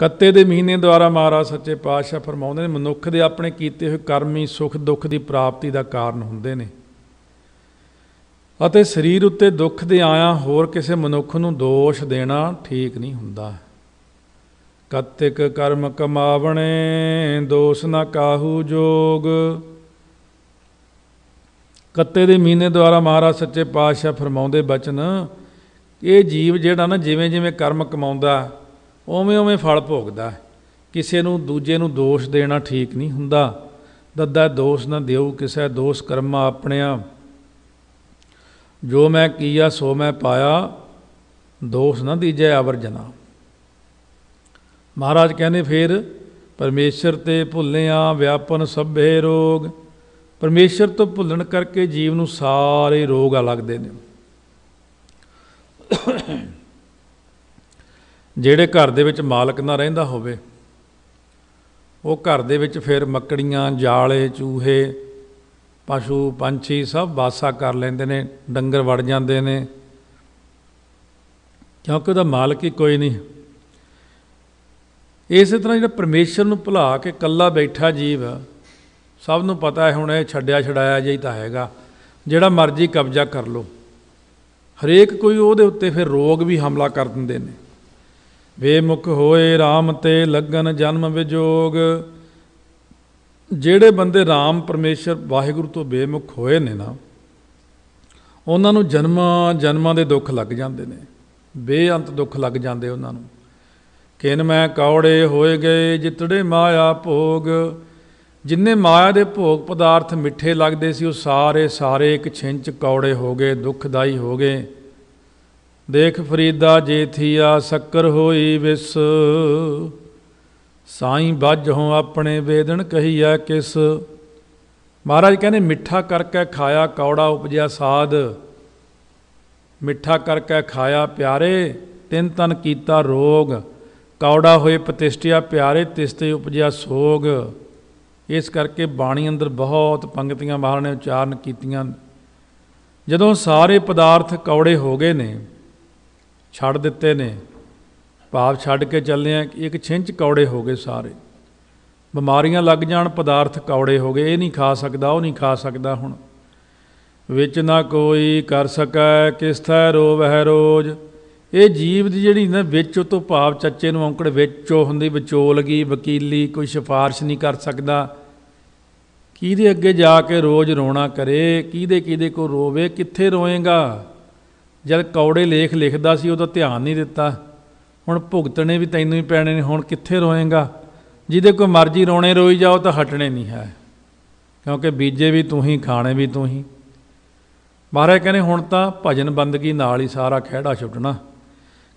ਕੱਤੇ ਦੇ ਮਹੀਨੇ ਦੁਆਰਾ ਮਹਾਰਾਜ ਸੱਚੇ ਪਾਤਸ਼ਾਹ ਫਰਮਾਉਂਦੇ ਨੇ ਮਨੁੱਖ ਦੇ ਆਪਣੇ ਕੀਤੇ ਹੋਏ ਕਰਮ ਹੀ ਸੁਖ ਦੁੱਖ ਦੀ ਪ੍ਰਾਪਤੀ ਦਾ ਕਾਰਨ ਹੁੰਦੇ ਨੇ ਅਤੇ ਸਰੀਰ ਉੱਤੇ ਦੁੱਖ ਦੇ ਆਇਆ ਹੋਰ ਕਿਸੇ ਮਨੁੱਖ ਨੂੰ ਦੋਸ਼ ਦੇਣਾ ਠੀਕ ਨਹੀਂ ਹੁੰਦਾ ਕਤਿਕ ਕਰਮ ਕਮਾਵਣੇ ਦੋਸ ਨਾ ਕਾਹੂ ਜੋਗ ਕੱਤੇ ਦੇ ਮਹੀਨੇ ਦੁਆਰਾ ਮਹਾਰਾਜ ਸੱਚੇ ਪਾਤਸ਼ਾਹ ਫਰਮਾਉਂਦੇ ਬਚਨ ਇਹ ਜੀਵ ਜਿਹੜਾ ਨਾ ਜਿਵੇਂ ਜਿਵੇਂ ਕਰਮ ਕਮਾਉਂਦਾ ਉਵੇਂ ਉਵੇਂ ਫਲ ਭੋਗਦਾ ਕਿਸੇ ਨੂੰ ਦੂਜੇ ਨੂੰ ਦੋਸ਼ ਦੇਣਾ ਠੀਕ ਨਹੀਂ ਹੁੰਦਾ ਦੱਦਾ ਦੋਸ਼ ਨਾ ਦਿਓ ਕਿਸੇ ਦੋਸ਼ ਕਰਮਾ ਆਪਣਿਆ ਜੋ ਮੈਂ ਕੀਆ ਸੋ ਮੈਂ ਪਾਇਆ ਦੋਸ਼ ਨਾ ਦੀਜੈ ਜਨਾ ਮਹਾਰਾਜ ਕਹਿੰਦੇ ਫੇਰ ਪਰਮੇਸ਼ਰ ਤੇ ਭੁੱਲਿਆ ਵਿਆਪਨ ਸਭੇ ਰੋਗ ਪਰਮੇਸ਼ਰ ਤੋਂ ਭੁੱਲਣ ਕਰਕੇ ਜੀਵ ਨੂੰ ਸਾਰੇ ਰੋਗ ਆ ਲੱਗਦੇ ਨੇ ਜਿਹੜੇ ਘਰ ਦੇ ਵਿੱਚ ਮਾਲਕ ਨਾ ਰਹਿੰਦਾ ਹੋਵੇ ਉਹ ਘਰ ਦੇ ਵਿੱਚ ਫਿਰ ਮੱਕੜੀਆਂ ਜਾਲੇ ਚੂਹੇ ਪਸ਼ੂ ਪੰਛੀ ਸਭ ਵਾਸਾ ਕਰ ਲੈਂਦੇ ਨੇ ਡੰਗਰ ਵੜ ਜਾਂਦੇ ਨੇ ਕਿਉਂਕਿ ਉਹਦਾ ਮਾਲਕ ਹੀ ਕੋਈ ਨਹੀਂ ਇਸੇ ਤਰ੍ਹਾਂ ਜਿਹੜਾ ਪਰਮੇਸ਼ਰ ਨੂੰ ਭੁਲਾ ਕੇ ਕੱਲਾ ਬੈਠਾ ਜੀਵ ਸਭ ਨੂੰ ਪਤਾ ਹੈ ਹੁਣ ਇਹ ਛੱਡਿਆ ਛਡਾਇਆ ਜਾਈ ਤਾਂ ਹੈਗਾ ਜਿਹੜਾ ਮਰਜ਼ੀ ਕਬਜ਼ਾ ਕਰ ਲੋ ਹਰੇਕ ਕੋਈ ਉਹਦੇ ਉੱਤੇ ਫਿਰ ਰੋਗ ਵੀ ਹਮਲਾ ਕਰ ਦਿੰਦੇ ਨੇ ਬੇਮੁਖ ਹੋਏ RAM ਤੇ ਲੱਗਨ ਜਨਮ ਵਿਜੋਗ ਜਿਹੜੇ ਬੰਦੇ RAM ਪਰਮੇਸ਼ਰ ਵਾਹਿਗੁਰੂ ਤੋਂ ਬੇਮੁਖ ਹੋਏ ਨੇ ਨਾ ਉਹਨਾਂ ਨੂੰ ਜਨਮਾਂ ਜਨਮਾਂ ਦੇ ਦੁੱਖ ਲੱਗ ਜਾਂਦੇ ਨੇ ਬੇਅੰਤ ਦੁੱਖ ਲੱਗ ਜਾਂਦੇ ਉਹਨਾਂ ਨੂੰ ਕਿਨ ਮੈਂ ਕੌੜੇ ਹੋਏ ਗਏ ਜਿਤੜੇ ਮਾਇਆ ਭੋਗ ਜਿੰਨੇ ਮਾਇਆ ਦੇ ਭੋਗ ਪਦਾਰਥ ਮਿੱਠੇ ਲੱਗਦੇ ਸੀ ਉਹ ਸਾਰੇ ਸਾਰੇ ਇੱਕ ਛਿੰਚ ਕੌੜੇ ਹੋ ਗਏ ਦੁੱਖਦਾਈ ਹੋ ਗਏ ਦੇਖ ਫਰੀਦਾ ਜੇਥੀਆ ਸ਼ੱਕਰ ਹੋਈ ਵਿਸ ਸਾਈਂ ਬਾਝੋਂ ਆਪਣੇ ਵੇਦਨ ਕਹੀਆ ਕਿਸ ਮਹਾਰਾਜ ਕਹਿੰਦੇ ਮਿੱਠਾ ਕਰਕੇ ਖਾਇਆ ਕੌੜਾ ਉਪਜਿਆ ਸਾਧ ਮਿੱਠਾ ਕਰਕੇ ਖਾਇਆ ਪਿਆਰੇ ਤਿੰਨ ਤਨ ਕੀਤਾ ਰੋਗ ਕੌੜਾ ਹੋਏ ਪ੍ਰਤਿਸ਼ਠਿਆ ਪਿਆਰੇ ਤਿਸਤੇ ਉਪਜਿਆ ਸੋਗ ਇਸ ਕਰਕੇ ਬਾਣੀ ਅੰਦਰ ਬਹੁਤ ਪੰਗਤੀਆਂ ਮਹਾਰਾਜ ਨੇ ਉਚਾਰਨ ਕੀਤੀਆਂ ਜਦੋਂ ਸਾਰੇ ਪਦਾਰਥ ਕੌੜੇ ਹੋ ਗਏ ਨੇ ਛੱਡ ਦਿੱਤੇ ਨੇ ਭਾਵ ਛੱਡ ਕੇ ਚੱਲੇ ਆ ਇੱਕ ਛਿੰਚ ਕੌੜੇ ਹੋ ਗਏ ਸਾਰੇ ਬਿਮਾਰੀਆਂ ਲੱਗ ਜਾਣ ਪਦਾਰਥ ਕੌੜੇ ਹੋ ਗਏ ਇਹ ਨਹੀਂ ਖਾ ਸਕਦਾ ਉਹ ਨਹੀਂ ਖਾ ਸਕਦਾ ਹੁਣ ਵਿੱਚ ਨਾ ਕੋਈ ਕਰ ਸਕੈ ਕਿਸ ਥੈ ਰੋਵਹਿ ਰੋਜ ਇਹ ਜੀਵ ਦੀ ਜਿਹੜੀ ਨਾ ਵਿੱਚ ਤੋਂ ਭਾਵ ਚੱਚੇ ਨੂੰ ਔਂਕੜ ਵਿੱਚੋਂ ਹੁੰਦੀ ਵਿਚੋਲਗੀ ਵਕੀਲੀ ਕੋਈ ਸਿਫਾਰਿਸ਼ ਨਹੀਂ ਕਰ ਸਕਦਾ ਕਿਹਦੇ ਅੱਗੇ ਜਾ ਕੇ ਰੋਜ਼ ਰੋਣਾ ਕਰੇ ਕਿਹਦੇ ਕਿਹਦੇ ਕੋ ਰੋਵੇ ਕਿੱਥੇ ਰੋਏਗਾ ਜਦ ਕੌੜੇ ਲੇਖ ਲਿਖਦਾ ਸੀ ਉਹਦਾ ਧਿਆਨ ਨਹੀਂ ਦਿੱਤਾ ਹੁਣ ਭੁਗਤਣੇ ਵੀ ਤੈਨੂੰ ਹੀ ਪੈਣੇ ਨੇ ਹੁਣ ਕਿੱਥੇ ਰੋਏਗਾ ਜਿਹਦੇ ਕੋਈ ਮਰਜ਼ੀ ਰੋਣੇ ਰੋਈ ਜਾਓ ਤਾਂ ਹਟਣੇ ਨਹੀਂ ਹੈ ਕਿਉਂਕਿ ਬੀਜੇ ਵੀ ਤੂੰ ਹੀ ਖਾਣੇ ਵੀ ਤੂੰ ਹੀ ਮਹਾਰਾਜ ਕਹਿੰਦੇ ਹੁਣ ਤਾਂ ਭਜਨ ਬੰਦਗੀ ਨਾਲ ਹੀ ਸਾਰਾ ਖਿਹੜਾ ਛੁੱਟਣਾ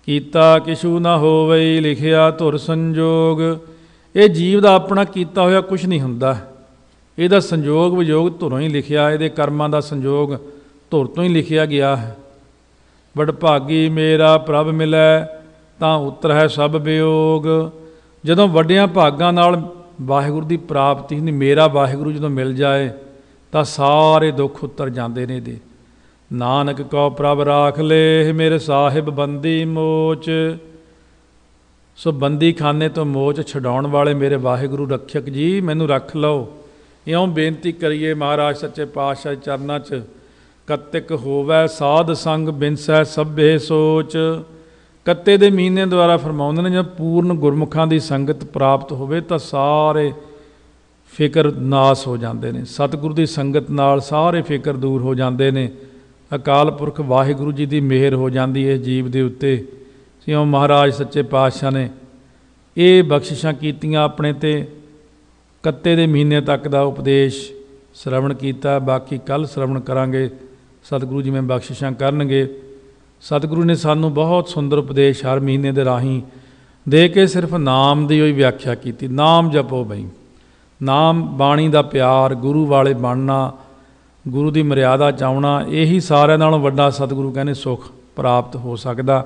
ਕੀਤਾ ਕਿਛੂ ਨਾ ਹੋਵੇ ਲਿਖਿਆ ਧੁਰ ਸੰਜੋਗ ਇਹ ਜੀਵ ਦਾ ਆਪਣਾ ਕੀਤਾ ਹੋਇਆ ਕੁਝ ਨਹੀਂ ਹੁੰਦਾ ਇਹਦਾ ਸੰਜੋਗ ਵਿਯੋਗ ਧੁਰੋਂ ਹੀ ਲਿਖਿਆ ਇਹਦੇ ਕਰਮਾਂ ਦਾ ਸੰਜੋਗ ਧੁਰ ਤੋਂ ਹੀ ਲਿਖਿਆ ਗਿਆ ਹੈ ਵਡਭਾਗੀ ਮੇਰਾ ਪ੍ਰਭ ਮਿਲੈ ਤਾਂ ਉਤਰ ਹੈ ਸਭ ਬਿਯੋਗ ਜਦੋਂ ਵੱਡਿਆਂ ਭਾਗਾਂ ਨਾਲ ਵਾਹਿਗੁਰੂ ਦੀ ਪ੍ਰਾਪਤੀ ਹੁੰਦੀ ਮੇਰਾ ਵਾਹਿਗੁਰੂ ਜਦੋਂ ਮਿਲ ਜਾਏ ਤਾਂ ਸਾਰੇ ਦੁੱਖ ਉਤਰ ਜਾਂਦੇ ਨੇ ਦੇ ਨਾਨਕ ਕੋ ਪ੍ਰਭ ਰਾਖ ਲੇ ਮੇਰੇ ਸਾਹਿਬ ਬੰਦੀ ਮੋਚ ਸੋ ਬੰਦੀ ਖਾਨੇ ਤੋਂ ਮੋਚ ਛਡਾਉਣ ਵਾਲੇ ਮੇਰੇ ਵਾਹਿਗੁਰੂ ਰੱਖਿਅਕ ਜੀ ਮੈਨੂੰ ਰੱਖ ਲਓ ਇਉਂ ਬੇਨਤੀ ਕਰੀਏ ਮਹਾਰਾਜ ਸੱਚੇ ਪਾਤਸ਼ਾਹ ਚਰਨਾਂ 'ਚ ਕਤਿਕ ਹੋਵੇ ਸਾਧ ਸੰਗ ਬਿਨਸੈ ਸਭੇ ਸੋਚ ਕੱਤੇ ਦੇ ਮੀਨੇ ਦੁਆਰਾ ਫਰਮਾਉਂਦੇ ਨੇ ਜਦ ਪੂਰਨ ਗੁਰਮੁਖਾਂ ਦੀ ਸੰਗਤ ਪ੍ਰਾਪਤ ਹੋਵੇ ਤਾਂ ਸਾਰੇ ਫਿਕਰ ਨਾਸ ਹੋ ਜਾਂਦੇ ਨੇ ਸਤਿਗੁਰੂ ਦੀ ਸੰਗਤ ਨਾਲ ਸਾਰੇ ਫਿਕਰ ਦੂਰ ਹੋ ਜਾਂਦੇ ਨੇ ਅਕਾਲ ਪੁਰਖ ਵਾਹਿਗੁਰੂ ਜੀ ਦੀ ਮਿਹਰ ਹੋ ਜਾਂਦੀ ਹੈ ਜੀਵ ਦੇ ਉੱਤੇ ਜਿਉਂ ਮਹਾਰਾਜ ਸੱਚੇ ਪਾਤਸ਼ਾਹ ਨੇ ਇਹ ਬਖਸ਼ਿਸ਼ਾਂ ਕੀਤੀਆਂ ਆਪਣੇ ਤੇ ਕੱਤੇ ਦੇ ਮਹੀਨੇ ਤੱਕ ਦਾ ਉਪਦੇਸ਼ ਸ਼ਰਵਣ ਕੀਤਾ ਬਾਕੀ ਕੱਲ ਸ਼ਰਵਣ ਕਰਾਂਗੇ ਸਤਿਗੁਰੂ ਜੀ ਮੈਂ ਬਖਸ਼ਿਸ਼ਾਂ ਕਰਨਗੇ ਸਤਿਗੁਰੂ ਨੇ ਸਾਨੂੰ ਬਹੁਤ ਸੁੰਦਰ ਉਪਦੇਸ਼ ਹਰ ਮਹੀਨੇ ਦੇ ਰਾਹੀਂ ਦੇ ਕੇ ਸਿਰਫ ਨਾਮ ਦੀ ਹੀ ਵਿਆਖਿਆ ਕੀਤੀ ਨਾਮ ਜਪੋ ਬਈ ਨਾਮ ਬਾਣੀ ਦਾ ਪਿਆਰ ਗੁਰੂ ਵਾਲੇ ਬਣਨਾ ਗੁਰੂ ਦੀ ਮਰਿਆਦਾ ਚਾਉਣਾ ਇਹੀ ਸਾਰਿਆਂ ਨਾਲੋਂ ਵੱਡਾ ਸਤਿਗੁਰੂ ਕਹਿੰਦੇ ਸੁਖ ਪ੍ਰਾਪਤ ਹੋ ਸਕਦਾ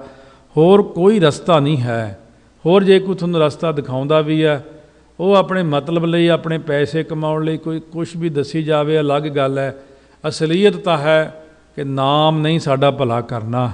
ਹੋਰ ਕੋਈ ਰਸਤਾ ਨਹੀਂ ਹੈ ਹੋਰ ਜੇ ਕੋਈ ਤੁਹਾਨੂੰ ਰਸਤਾ ਦਿਖਾਉਂਦਾ ਵੀ ਹੈ ਉਹ ਆਪਣੇ ਮਤਲਬ ਲਈ ਆਪਣੇ ਪੈਸੇ ਕਮਾਉਣ ਲਈ ਕੋਈ ਕੁਝ ਵੀ ਦੱਸੀ ਜਾਵੇ ਅਲੱਗ ਗੱਲ ਹੈ ਅਸਲੀਅਤ ਤਾਂ ਹੈ ਕਿ ਨਾਮ ਨਹੀਂ ਸਾਡਾ ਭਲਾ ਕਰਨਾ